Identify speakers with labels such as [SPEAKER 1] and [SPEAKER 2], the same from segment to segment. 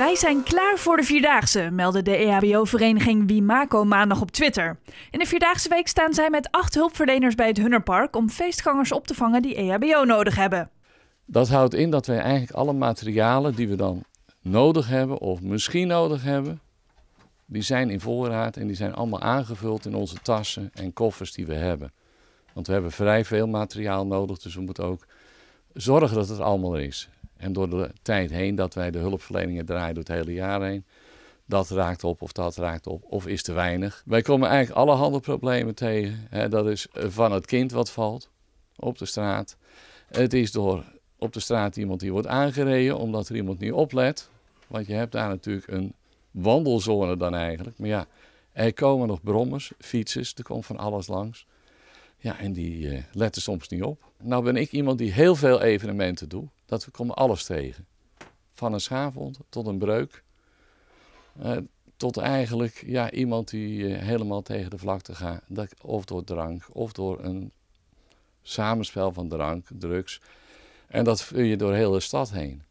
[SPEAKER 1] Wij zijn klaar voor de Vierdaagse, meldde de EHBO-vereniging Wimaco maandag op Twitter. In de Vierdaagse week staan zij met acht hulpverleners bij het Hunnerpark om feestgangers op te vangen die EHBO nodig hebben.
[SPEAKER 2] Dat houdt in dat wij eigenlijk alle materialen die we dan nodig hebben of misschien nodig hebben, die zijn in voorraad en die zijn allemaal aangevuld in onze tassen en koffers die we hebben. Want we hebben vrij veel materiaal nodig, dus we moeten ook zorgen dat het allemaal er is. En door de tijd heen dat wij de hulpverleningen draaien door het hele jaar heen, dat raakt op of dat raakt op of is te weinig. Wij komen eigenlijk alle handelproblemen problemen tegen. Hè, dat is eh, van het kind wat valt op de straat. Het is door op de straat iemand die wordt aangereden omdat er iemand niet oplet. Want je hebt daar natuurlijk een wandelzone dan eigenlijk. Maar ja, er komen nog brommers, fietsers, er komt van alles langs. Ja, en die eh, letten soms niet op. Nou ben ik iemand die heel veel evenementen doet. Dat we komen alles tegen. Van een schaafwond tot een breuk. Eh, tot eigenlijk ja, iemand die eh, helemaal tegen de vlakte gaat. Dat, of door drank, of door een samenspel van drank, drugs. En dat vul je door heel de stad heen.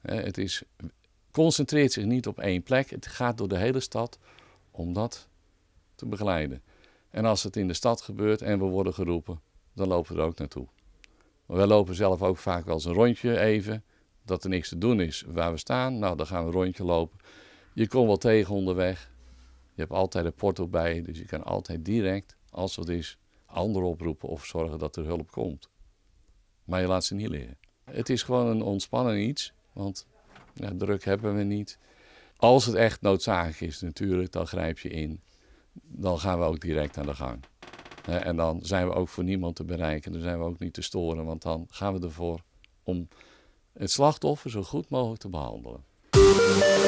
[SPEAKER 2] Eh, het is, concentreert zich niet op één plek. Het gaat door de hele stad om dat te begeleiden. En als het in de stad gebeurt en we worden geroepen, dan lopen we er ook naartoe we wij lopen zelf ook vaak wel eens een rondje even. Dat er niks te doen is waar we staan. Nou, dan gaan we een rondje lopen. Je komt wel tegen onderweg. Je hebt altijd een porto bij Dus je kan altijd direct, als het is, anderen oproepen of zorgen dat er hulp komt. Maar je laat ze niet leren. Het is gewoon een ontspannen iets. Want ja, druk hebben we niet. Als het echt noodzakelijk is natuurlijk, dan grijp je in. Dan gaan we ook direct aan de gang en dan zijn we ook voor niemand te bereiken. Dan zijn we ook niet te storen, want dan gaan we ervoor om het slachtoffer zo goed mogelijk te behandelen.